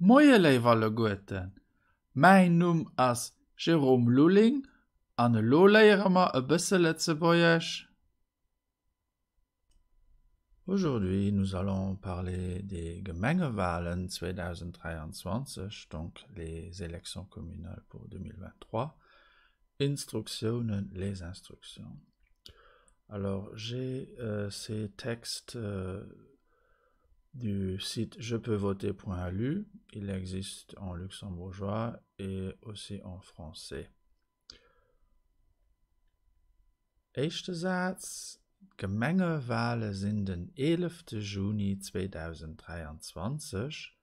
Moje goeten. noem as Jerome Luling an de a Aujourd'hui, nous allons parler des Gemengewahlen 2023, donc les élections communales pour 2023. Instructionen, les instructions. Alors, j'ai euh, ces textes euh, du site je Il existe en luxembourgeois et aussi en français. Eerste Satz. Gemengewahlen sind den 11. Juni 2023.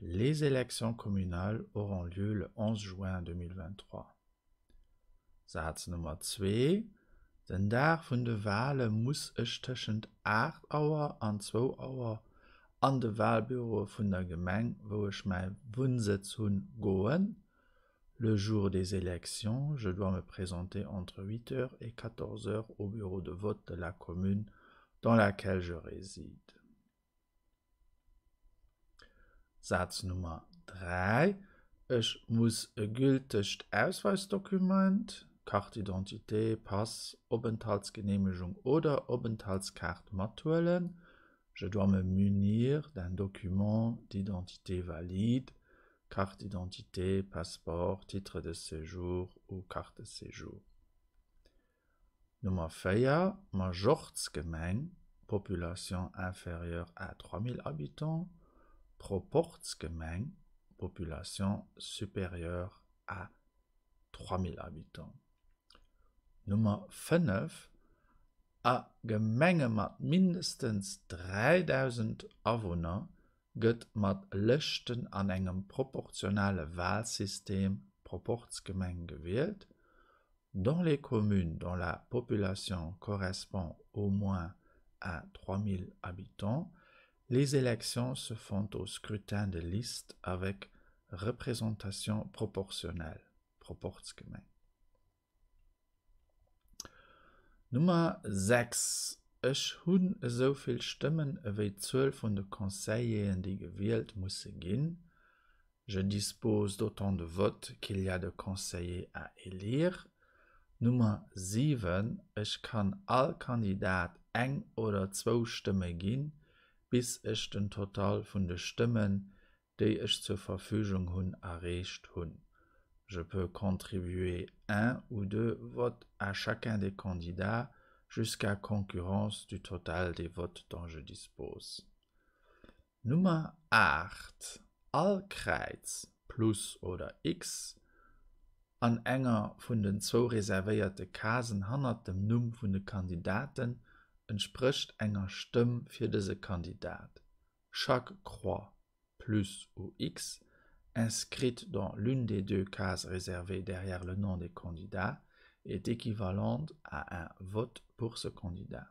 Les élections communales auront lieu le 11 juin 2023. Satz Nummer 2. Den Tag von der Wahlen muss es zwischen 8 Uhr und 2 Uhr an de Wahlbüro vun der Gemeng, wo ech mei Wunse zun goen. Le jour des élections, je dois me présenter entre 8h et 14h au bureau de vote de la commune dans laquelle je réside. Satz Nummer 3. Ich muss ein gültiges Ausweisdokument, Kartidentität, Pass, Obenthaltsgenehmigung oder Obenthaltskarte matuellen. je dois me munir d'un document d'identité valide, carte d'identité, passeport, titre de séjour ou carte de séjour. Nummer major Majortsgemein, population inférieure à 3000 habitants, Proportsgemein, population supérieure à 3000 habitants. Nummer 9. a Gemenge mat mindestens 3000 Awohner gëtt mat Lëchten an engem proportionale Wahlsystem Proportsgemeng gewählt, dans les communes dont la population correspond au moins à 3000 habitants, les élections se font au scrutin de liste avec représentation proportionnelle. Proportsgemeng. Nummer 6 Ech hunn soviel Stëmmen ewéi 12 vun de Konseien, déi gewielt musssse ginn. Je dispos d'otan de Wot kil ja de Konseier a eleer. Nummer 7 Ech kann all Kandidat eng oder zwo Stëmme ginn, bis ech den Total vun de Stëmmen, déi ech zur Verfügung hunn errecht hunn. Je peux contribuer un ou deux votes à chacun des candidats jusqu'à concurrence du total des votes dont je dispose. Nummer 8. Kreuz, plus ou x an enger von den so reservierten Kasen handelt dem de von de Kandidaten entspricht enger Stimm für diese Kandidat. Chaque croix plus ou x inscrite dans l'une des deux cases réservées derrière le nom des candidats est équivalente à un vote pour ce candidat.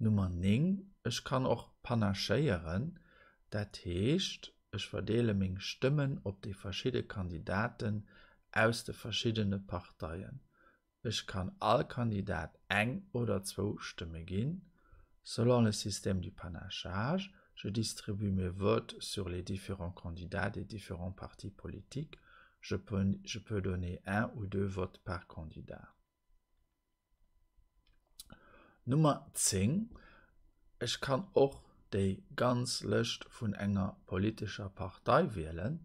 Nummer 9. Ich kann auch panachieren, Dat heißt, ich verdele meine Stimmen auf die verschiedenen Kandidaten aus den verschiedenen Parteien. Ich kann all Kandidat eng oder zwei Stimmen geben. Selon le système du panachage, je distribue mes votes sur les différents candidats des différents partis politiques, je peux, je peux donner un ou deux votes par candidat. Nummer 10 Ech kann och déi ganz lecht vun enger politischer Partei wählen,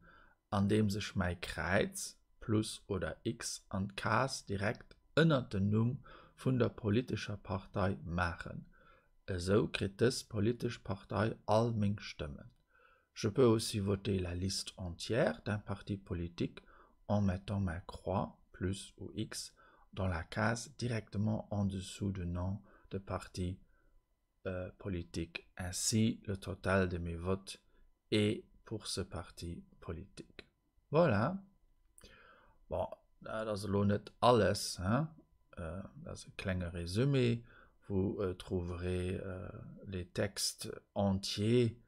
an dem sech mei Kreiz plus oder X an Kas direkt ënner den Numm vun der politischer Partei machen. so Partei Stimmen. Je peux aussi voter la liste entière d'un parti politique en mettant ma croix, plus ou X, dans la case directement en dessous du nom de parti euh, politique. Ainsi, le total de mes votes est pour ce parti politique. Voilà. Bon, là, ça c'est tout. tout. C'est un vous euh, trouverez euh, les textes entiers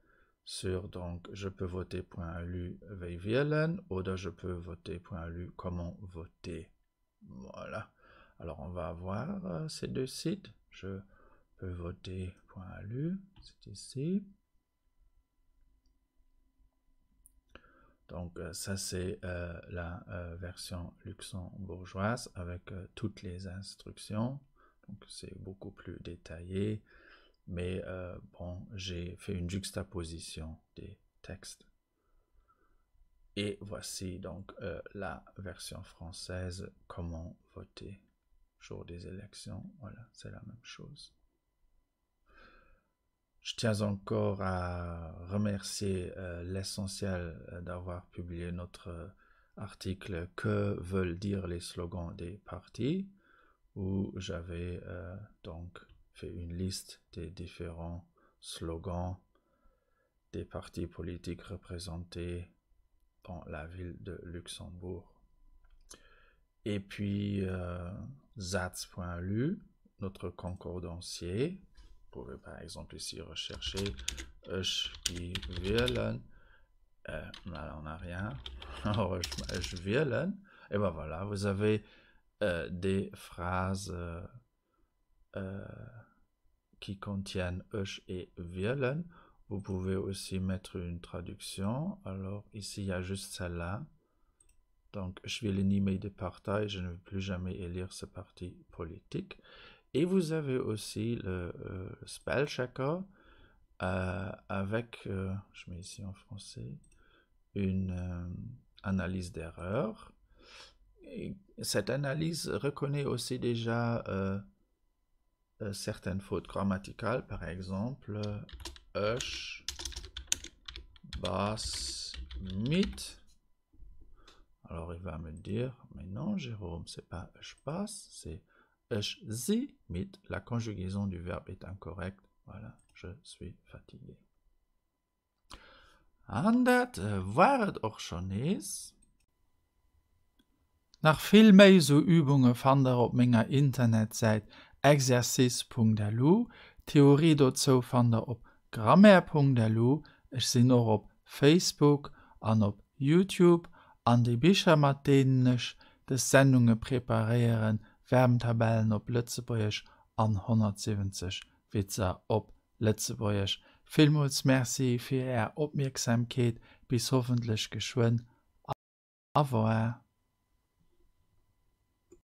sur donc je peux voter.lu ou de je peux voter.lu comment voter. Voilà. Alors on va voir euh, ces deux sites. Je peux voter.lu, c'est ici. Donc ça c'est la version luxembourgeoise avec toutes les instructions. Donc c'est beaucoup plus détaillé, mais euh, bon, j'ai fait une juxtaposition des textes. Et voici donc euh, la version française, comment voter jour des élections. Voilà, c'est la même chose. Je tiens encore à remercier euh, l'essentiel d'avoir publié notre article Que veulent dire les slogans des partis où j'avais euh, donc fait une liste des différents slogans des partis politiques représentés dans la ville de Luxembourg. Et puis euh, notre concordancier, vous pouvez par exemple ici rechercher Euh, on n'a rien. Et ben voilà, vous avez euh, des phrases euh, euh, qui contiennent H et Violen. Vous pouvez aussi mettre une traduction. Alors ici, il y a juste celle-là. Donc, je vais l'animer de partage. Je ne veux plus jamais élire ce parti politique. Et vous avez aussi le spell checker avec, je mets ici en français, une analyse d'erreur cette analyse reconnaît aussi déjà euh, euh, certaines fautes grammaticales, par exemple euh, Bass, Mit. Alors il va me dire, mais non Jérôme, c'est pas hush, Bass, c'est hush Zi, Mit. La conjugaison du verbe est incorrecte. Voilà, je suis fatigué. And that word Nach viel mehr so Übungen fand er auf meiner Internetseite exercice.lu, Theorie dazu fand er auf grammar.lu, ich sinn och auf Facebook, und auf YouTube, an de Bicher mat dänech, de Sendunge preparieren, Wärmtabellen op Lützeburgch an 170 Witze auf Lettzeburgch. Villmuts Merci für Ä Aufmerksamkeit, bis hoffentlich geschwind. Au revoir.